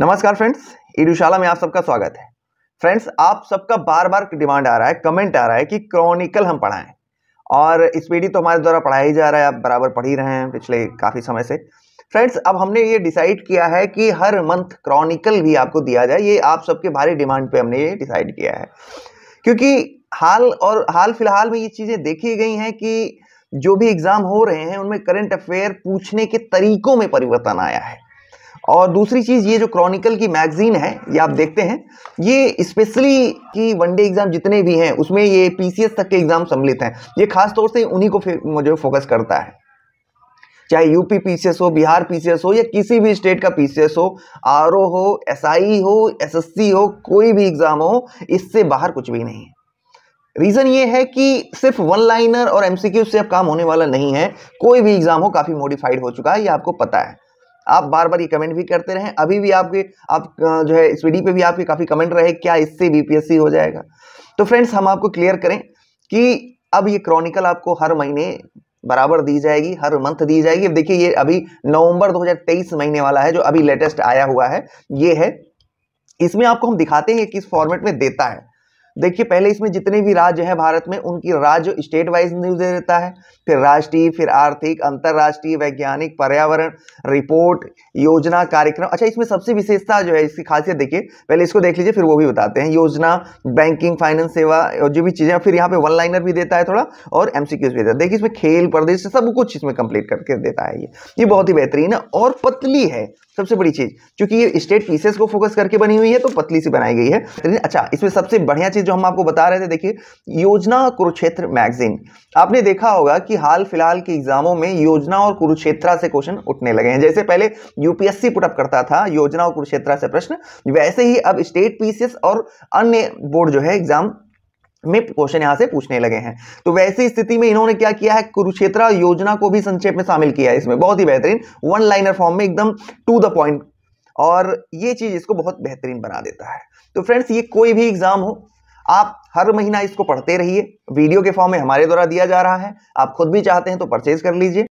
नमस्कार फ्रेंड्स ईडूशाला में आप सबका स्वागत है फ्रेंड्स आप सबका बार बार डिमांड आ रहा है कमेंट आ रहा है कि क्रॉनिकल हम पढ़ाएं और स्पीडी तो हमारे द्वारा पढ़ाया ही जा रहा है आप बराबर पढ़ ही रहे हैं पिछले काफ़ी समय से फ्रेंड्स अब हमने ये डिसाइड किया है कि हर मंथ क्रॉनिकल भी आपको दिया जाए ये आप सबके भारी डिमांड पर हमने ये डिसाइड किया है क्योंकि हाल और हाल फिलहाल में ये चीज़ें देखी गई हैं कि जो भी एग्ज़ाम हो रहे हैं उनमें करंट अफेयर पूछने के तरीकों में परिवर्तन आया है और दूसरी चीज़ ये जो क्रॉनिकल की मैगजीन है ये आप देखते हैं ये स्पेशली कि वनडे एग्ज़ाम जितने भी हैं उसमें ये पीसीएस तक के एग्ज़ाम सम्मिलित हैं ये खास तौर से उन्हीं को जो फोकस करता है चाहे यूपी पीसीएस हो बिहार पीसीएस हो या किसी भी स्टेट का पीसीएस हो आर हो एस e हो एस हो कोई भी एग्ज़ाम हो इससे बाहर कुछ भी नहीं है रीज़न ये है कि सिर्फ वन लाइनर और एमसीक्यू से अब काम होने वाला नहीं है कोई भी एग्ज़ाम हो काफ़ी मॉडिफाइड हो चुका है ये आपको पता है आप बार बार ये कमेंट भी करते रहें अभी भी आपके आप जो है इस वीडियो पे भी आपके काफ़ी कमेंट रहे क्या इससे बीपीएससी हो जाएगा तो फ्रेंड्स हम आपको क्लियर करें कि अब ये क्रॉनिकल आपको हर महीने बराबर दी जाएगी हर मंथ दी जाएगी देखिए ये अभी नवंबर 2023 महीने वाला है जो अभी लेटेस्ट आया हुआ है ये है इसमें आपको हम दिखाते हैं किस फॉर्मेट में देता है देखिए पहले इसमें जितने भी राज्य हैं भारत में उनकी राज्य स्टेट वाइज न्यूज दे देता है फिर राष्ट्रीय फिर आर्थिक अंतर्राष्ट्रीय वैज्ञानिक पर्यावरण रिपोर्ट योजना कार्यक्रम अच्छा इसमें सबसे विशेषता जो है इसकी खासियत देखिए पहले इसको देख लीजिए फिर वो भी बताते हैं योजना बैंकिंग फाइनेंस सेवा और जो भी चीज़ें फिर यहाँ पे वन लाइनर भी देता है थोड़ा और एम भी देता है देखिए इसमें खेल प्रदेश सब कुछ इसमें कंप्लीट करके देता है ये ये बहुत ही बेहतरीन है और पतली है सबसे बड़ी चीज़ क्योंकि ये स्टेट पीसेस को फोकस करके बनी हुई है तो पतली सी बनाई गई है अच्छा इसमें सबसे बढ़िया चीज़ जो हम आपको बता रहे थे देखिए योजना कुरुक्षेत्र मैगजीन आपने देखा होगा कि हाल फिलहाल के एग्जामों में योजना और कुरुक्षेत्रा से क्वेश्चन उठने लगे हैं जैसे पहले यूपीएससी पुटअप करता था योजना और कुरुक्षेत्रा से प्रश्न वैसे ही अब स्टेट पीसीएस और अन्य बोर्ड जो है एग्जाम में क्वेश्चन यहां से पूछने लगे हैं तो वैसी स्थिति में इन्होंने क्या किया है कुरुक्षेत्र योजना को भी संक्षेप में शामिल किया है इसमें बहुत ही बेहतरीन वन लाइनर फॉर्म में एकदम टू द पॉइंट और ये चीज इसको बहुत बेहतरीन बना देता है तो फ्रेंड्स ये कोई भी एग्जाम हो आप हर महीना इसको पढ़ते रहिए वीडियो के फॉर्म में हमारे द्वारा दिया जा रहा है आप खुद भी चाहते हैं तो परचेज कर लीजिए